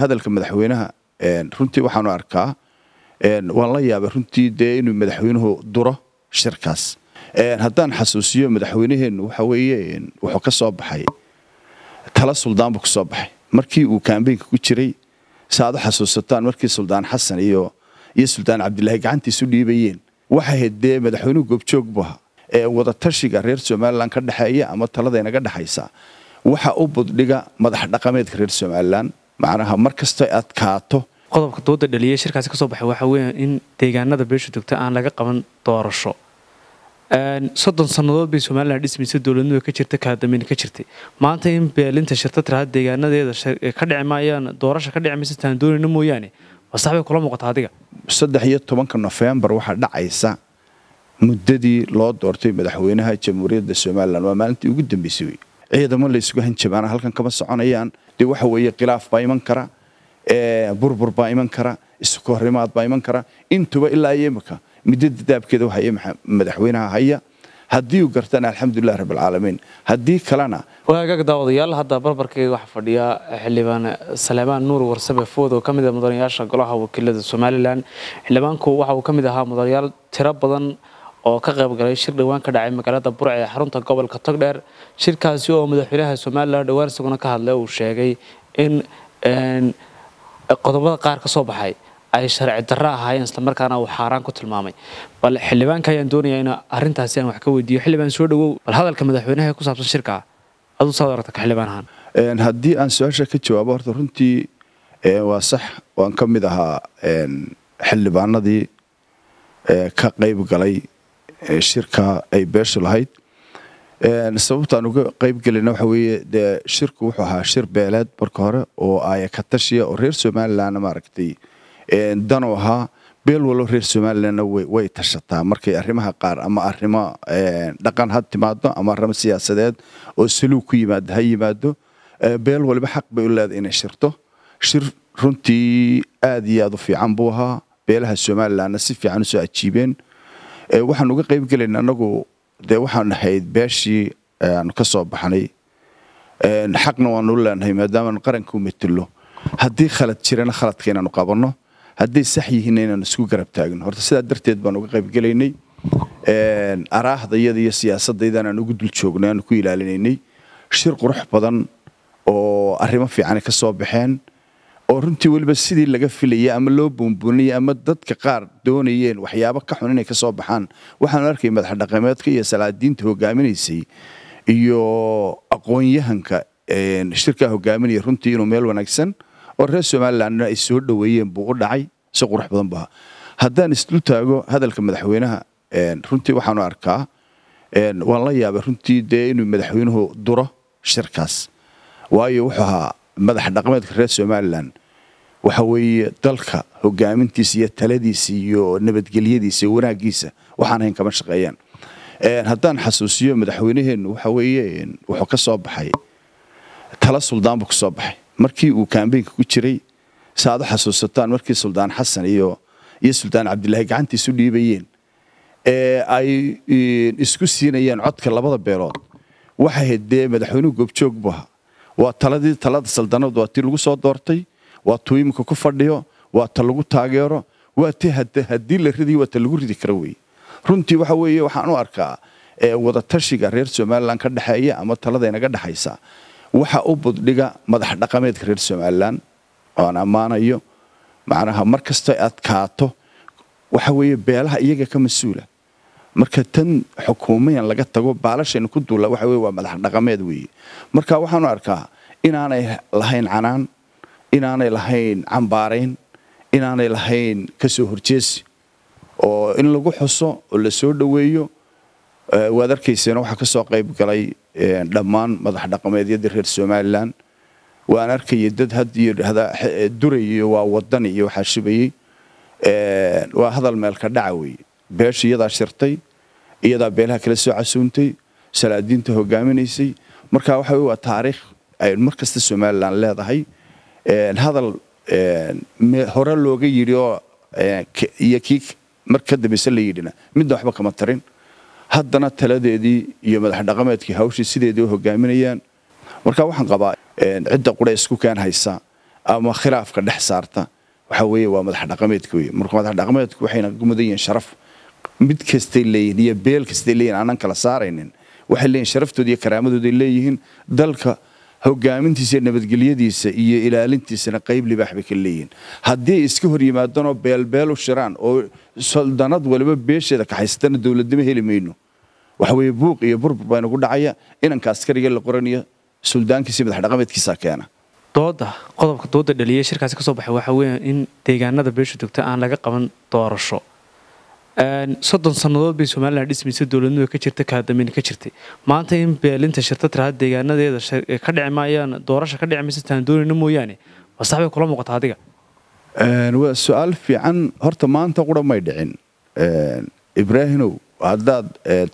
hadalka madaxweynaha runtii waxaanu arkaa waan la yaabay runtii dee inuu madaxweynuhu duro shirkaas haddaan xasuusiyo madaxweynaheennu waxa weeye wuxuu ka soo baxay tala suldaan buu ka soo baxay markii uu kaambeynka ku jiray si aad u xasuusataan markii suldaan xasan iyo iyo suldaan cabdilaahi gacantiisu dhiibayeen waxay ahayd dee madaxweynuhu goobjoog buu ahaa ee wadatashiga reer somalilan ka dhexeeya ama taladaynaga dhexaysa waxa u buddhiga madax dhaqameedka reer somalilan macnaha markastoo adkaato qodobka dooda dhaliya shirkaasi kasoo baxay waxa weya in deegaanada beesha joogta aan laga qaban doorasho soddon sannadood bay somalilan dhismaysa dowladnimada ka jirta kaadamin ka jirtay maanta in beelinta shirta tiraha deegaanadeeda ka dhici maayaan doorasho ka dhici maysa taan doonayna mooyaane wasax kula muuqataa adiga saddex iyo tobanka nofembar waxaa dhacaysa muddadii loo doortay madaxweynaha jamhuuriyadda somalilan waa maalintii ugu dambeysay wey ciidamo la hanjabaana halkan kama soconayaan dee waxa weeye khilaaf baa iman kara burbur baa iman kara iskohorimaad baa iman kara intuba ilaa iyo imika midada daabkeeda wahaya madaxweynaha haya haddii uu gartana alxamdulilahi rabbilcaalamiin haddii kalena wagaag daawadayaal hadda barbarkeeda waxaa fadhiya xildhibaan saleemaan nuur warsabe food oo ka mid ah mudanayaasha golaha wakiilada somalilan xildhibaanku waxa uu ka mid ahaa mudanayaal tiro badan oo ka qayb galay shir dhowaan ka dhacay magaalada burc ee xarunta gobolka togdheer shirkaasi oo madaxweynaha somalilan dhowaan isaguna ka hadlay uu sheegay in qodobada qaar ka soo baxay ay sharci darro ahaayeen islamarkaana uu xaaraan ku tilmaamay bal xildhibaanka ayaan doonaya in arintaasi aan wax ka weydiiyo xildhibaan soo dhowow bal hadalka madaxweynaha ee ku saabsan shirka aduu saad aragta ka xildhibaan ahaan haddii aan su-aasha ka jawaabo horta runtii waa sax waan ka mid ahaa xildhibaanadii ka qayb galay shirka ay beesha lahayd sababtaan uga qaybgelina waxa weeye dee shirku wuxuu ahaa shir beeleed marka hore oo aya ka tashiya oo reer somalilandna maaragtay danu ahaa beel walbo reer somalilandna way tashataa markay arrimaha qaar ama arrimo dhaqan ha timaado ama arrimo siyaasadeed oo saluug ku yimaado ha yimaado beel waliba xaq bay u leedahay inay shirto shir runtii aad iyo aad u fiican buu ahaa beelaha somalilandna si fiican usoo ajiibeen Eh, waxaan uga qayb gelayn anagu dee waxaan ahayd beeshii eh, aanu ka soo baxnay eh, xaqna waanu leenahay maadaamaanu qaranku metullo haddii khalad jirana khaladka inaanu qabanno hadday sax yihiinna inaanu isku garab taagno horta sidaa darteed baan uga qayb gelaynay araahdaiyada iyo siyaasadaydan aan ugu dul joognay aanu ku ilaalinaynay shir qurux badan oo arrimo fiicana ka soo baxeen oo runtii weliba sidii laga filayay ama loo buunbuuniyey ama dadka qaar doonayeen waxyaabo ka xun inay ka baxaan waxaanu arkay madax dhaqameedka iyo salaadiinta hogaaminaysay iyo aqoonyahanka shirkaa hogaaminaya runtii inuu meel wanaagsan oo reer somalilandna ay soo dhoweeyeen buu u dhacay si qurux badan baa haddaan islu taago hadalka madaxweynaha runtii waxaanu arkaa waan la yaabay runtii dee inuu madaxweynuhu duro shirkaas waayo wuxuu ahaa madax dhaqameedka reer somalilan waxa weeye dalka hogaamintiisa iyo taladiisa iyo nabadgelyadiisa iyo wanaagiisa waxaan hayn kama shaqeeyaan haddaan xasuusiyo madaxweynaheennu waxa weeye wuxuu ka soo baxay tala suldaan buu ka soo baxay markii uu kambeynka ku jiray si aad u xasuusataan markii suldaan xasan iyo iyo suldaan cabdilaahi gacantiisu dhiibayeen ee ay isku siinayeen codka labada beelood waxay hayd dee madaxweynuhu goobjoog bu ahaa waa taladii talada saldanad waa tii lagu soo doortay waa tuu ku fadhiyo waa ta lagu taageero waa ti haddii la riday waa ta lagu ridi karo wey runtii waxa weeye waxaan u arkaa wadatashiga reer somalilan ka dhexeeya ama talada inaga dhexaysa waxa u buddhiga madax dhaqameedka reer somalilan oaan ammaanayo macnaha markasta adkaato waxa weeye beelaha iyaga ka mas-uula marka tan xukuumayan laga tago baalashayna ku duulla waxa weye waa madax dhaqameed weeye marka waxaanu arkaa inaanay lahayn canaan inaanay lahayn cambaarayn inaanay lahayn kasoo horjeesi oo in lagu xuso oo la soo dhoweeyo eh, waxaa kasoo qayb galay eh, dhammaan madax dhaqameedyadii reer somalilan waan arkayay dad haddurayyo eh, waa wadan iyo waxaa shubayey waa hadal meelka dhaca weeye beesha iyadaa shirtay iyadaa beelaha kala soo casuuntay salaadiinta hogaaminaysay marka waxa wey waa taariikh ay markasta somalilan leedahay hadal hore looga yidhi oo iyo kii mar ka dambayse la yidhina midna waxba kama tarin haddana taladeedii iyo madaxdhaqameedkii hawshii sideedii u hogaaminayaan marka waxaan qabaa cidda qura isku keen haysa ama khilaafka dhex saarta waxa weye waa madaxdhaqameedka wey marka madaxdhaqameedku waxayna ku mudan yihiin sharaf mid kastay leeyihin iyo beel kastay leeyihin aanan kala saaraynin waxay leeyihin sharaftooda iyo karaamadooday leeyihiin dalka hogaamintiisa nabadgelyadiisa iyo ilaalintiisana qayb libaax bay ka leeyihin haddii iska hor yimaadaanoo beelbeel u shiraan oo soldanad waliba beesheeda kaxaysatana dowladnimo heli mayno waxaweye buuq iyo burbur baa inagu dhacaya inanka askariga la qoraniyo suldaankiisa madax dhaqameedkiisa keena dooda qodobka dooda dhaliyay shirkaasi ka soo baxay waxaa weya in deegaanada beesha degto aan laga qaban doorasho soddon sannadood bay somalilan dhismaysa dowladnimada ka jirta kaadamin ka jirtay maanta in beelinta shirtataraha deegaanadeeda ka dhici maayaan doorasha ka dhici maysa taan doonayna mooyaane masax bay kula muuqataa adiga waa su-aal fiican horta maanta qura may dhicin ibraahinow haddaad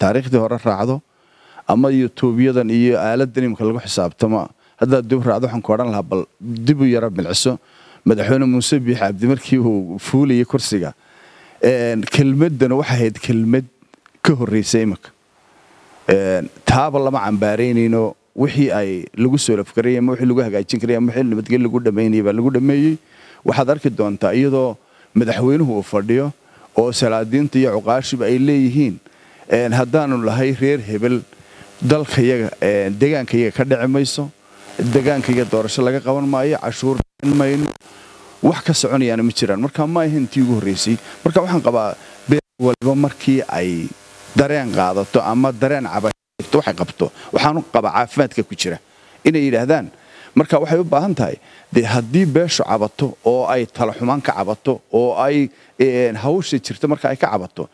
taariikhdii hore raacdo ama yutuubyadan iyo aaladan imka lagu xisaabtamo haddaad dib raacdo waxaan ku odhan lahaa bal dib u yara milciso madaxweyne muuse biixi cabdi markii uu fuulayay kursiga kelmaddana waxay ahayd kelmad ka horreysa imanka taaba lama cambaaraynayno wixii ay lagu soolafgarayy ama wixii lagu hagaajin karay ama wixii nabadgelyo lagu dhammaynayay baa lagu dhammeeyey waxaad arki doontaa iyadoo madaxweynuhu uu fadhiyo oo salaadiinta iyo cuqaashiba ay leeyihiin haddaanu lahay reer hebel dalkayaga degaankayaga ka dhici mayso degaankayaga doorasho laga qaban maayo cashuur mayno wax ka soconayaana ma jiraan marka ma ahayn tii ugu horraysay marka waxaan qabaa beer waliba markii ay dareen qaadato ama dareen cabashirto waxay qabto waxaanu qabaa caafimaadka ku jira inay yidhaahdaan marka waxay u baahan tahay dee haddii beeshu cabato oo ay talaxumaan ka cabato oo ay hawsha jirto marka ay ka cabato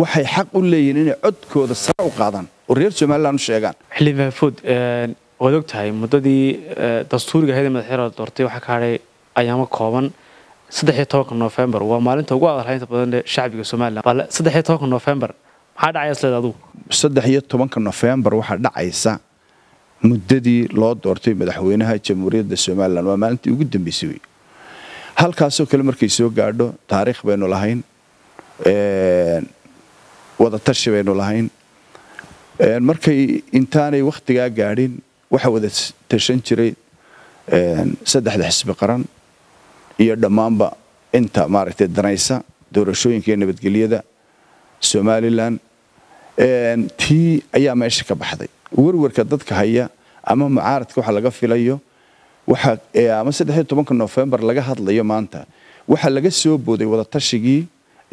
waxay xaq u leeyihiin inay codkooda sare u qaadaan oo reer somalilan u sheegaan xildhibaan food waad og tahay muddadii dastuuriga hayada madaxyaro doortay waxaa ka hadhay ayaama kooban saddexiyo tobanka noofembar waa maalinta ugu hadalhaynta badan ee shacbiga somalilan bale saddexiyo tobanka noofembar maxaa dhacaya isleed adugu saddex tobanka noofembar waxaa dhacaysa muddadii loo doortay madaxweynaha jamhuuriyadda somalilan waa maalintii ugu dambeysay wey halkaasoo kale markay soo gaadho taariikh baynu lahayn wadatashi baynu lahayn markay intaanay waktigaa gaadhin waxaa wada tashan jiray saddexda xisbi qaran iyo dhammaanba inta maaragtay danaysa doorashooyinka iyo nabadgelyada somalilan tii ayaa meesha ka baxday werwerka dadka haya ama mucaaradka waxa laga filayo ama saddexiyo tobanka nofembar laga hadlayo maanta waxaa laga soo booday wadatashigii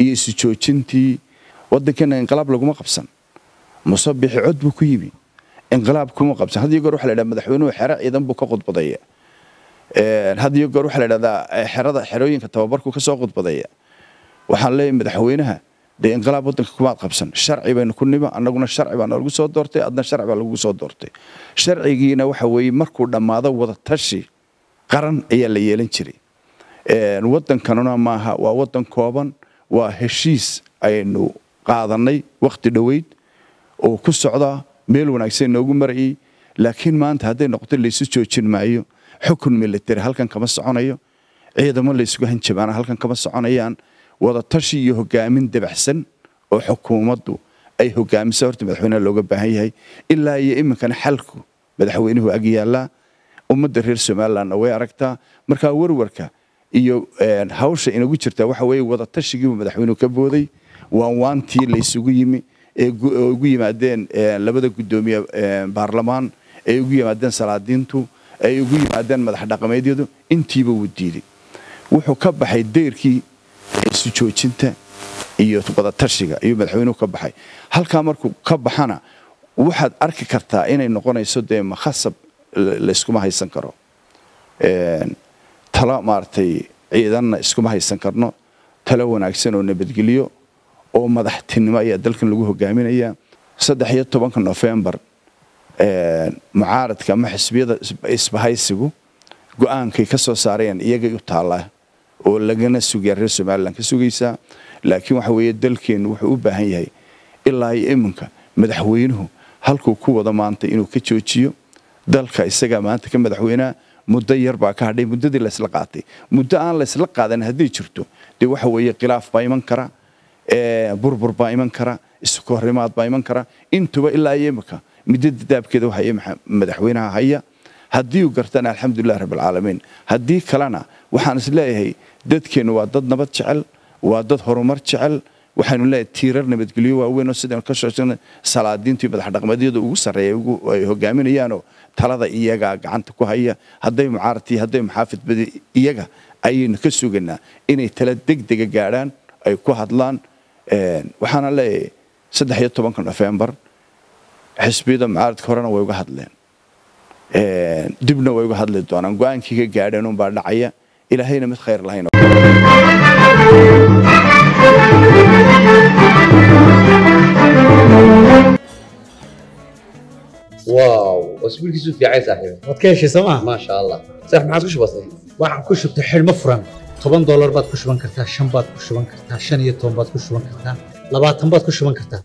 iyo isu joojintii waddankeena inqilaab laguma qabsan musabixi cod buu ku yimi inqilaab kuma qabsan had iyo goor waxa la dhaha madaxweynuhu xero ciidan buu ka khudbadaya had iyo goor waxaa ladhahdaa xerada xerooyinka tababarku kasoo qudbadaya waxaan leeyahy madaxweynaha dee inqilaab wadanka kumaad qabsan sharci baynu ku nima anaguna sharci baa lagu soo doortay adna sharci baa lagugu soo doortay sharcigiina waxa weeye markuu dhammaado wadatashi qaran ayaa la yeelan jiray wadankanuna maaha waa wadan kooban waa heshiis aynu qaadanay waqti dhoweyd oo ku socda meel wanaagsan inoogu marayay laakiin maanta hadday noqoto laysu joojin maayo xukun milatari halkan kama soconayo ciidamo laysugu hanjabaana halkan kama soconayaan wadatashi iyo hogaamin dabaxsan oo xukuumaddu ay hogaamiso horta madaxweyneha looga baahan yahay ilaa iyo iminkana xalku madaxweynuhu ag yaallaa ummadda reer somalilandna way aragtaa markaa warwarka iyo eh, hawsha inagu jirtaa waxa weeye wadatashigiibu madaxweynuhu ka booday waanwaantii laysugu yimi eh, eh, ee ugu yimaadeen labada guddoomiye baarlamaan ay ugu yimaadeen salaadiintu ay ugu yimaadeen madax dhaqameedyadu intiiba wuu diiday wuxuu ka baxay deyrkii isu joojinta iyo wadatashiga iyo madaxweynuhu ka baxay halkaa markuu ka baxana waxaad arki kartaa inay noqonayso dee makhasab layskuma haysan karo talo maaragtay ciidanna iskuma haysan karno talo wanaagsan oo nabadgelyo oo madaxtinimo ayaa dalkan lagu hogaaminayaa saddex iyo tobanka nofembar mucaaradka ama xisbiyada isbahaysigu go-aankay ka soo saarayaan iyagay u taallaa oo lagana sugaya reer somaliland ka sugaysaa laakiin waxa weeye dalkeennu wuxuu u baahan yahay ilaa iyo iminka madaxweynuhu halkuu ku wado maanta inuu ka joojiyo dalka isagaa maanta ka madaxweynea muddo yar baa ka hadhay muddadii laysla qaatay muddo aan laysla qaadan hadday jirto dee waxa weeye khilaaf baa iman kara burbur baa iman kara isukohrimaad baa iman kara intuba ilaa iyo iminka midada daabkeeda waxa i madaxweynaha haya haddii u gartana alxamdulilahi rabbilcaalamiin haddii kalena waxaan isleeyahay dadkeennu waa dad nabad jecel waa dad horumar jecel waxaanu leeyahay tiirar nabadgelyo waaweynoo sidaynu ka shoogsana salaadiintu iyo madaxdhaqameedyadu ugu sarreeya ay hogaaminayaanoo talada iyagaa gacanta ku haya hadday mucaaradtii hadday muxaafidbadi iyaga ayaynu ka sugaynaa inay tala degdega gaadhaan ay ku hadlaan waxaana leeyahay saddex iyo tobanka nofembar xisbiyada mucaaradka horena way uga hadleen dibna way uga hadli doonaan go-aankii ka gaadheen unbaa dhacaya ilaahayna mid khayr lahayn واو اسبوع كيسو في عيسى حبيبي وتكيش سما ما شاء الله صح ما عادش waxaan ku shubtay xilmo furan toban doolar baad ku shuban kartaa shan baad ku shuban kartaa shan iyo toban baad ku shuban kartaa labaatan baad ku shuban kartaa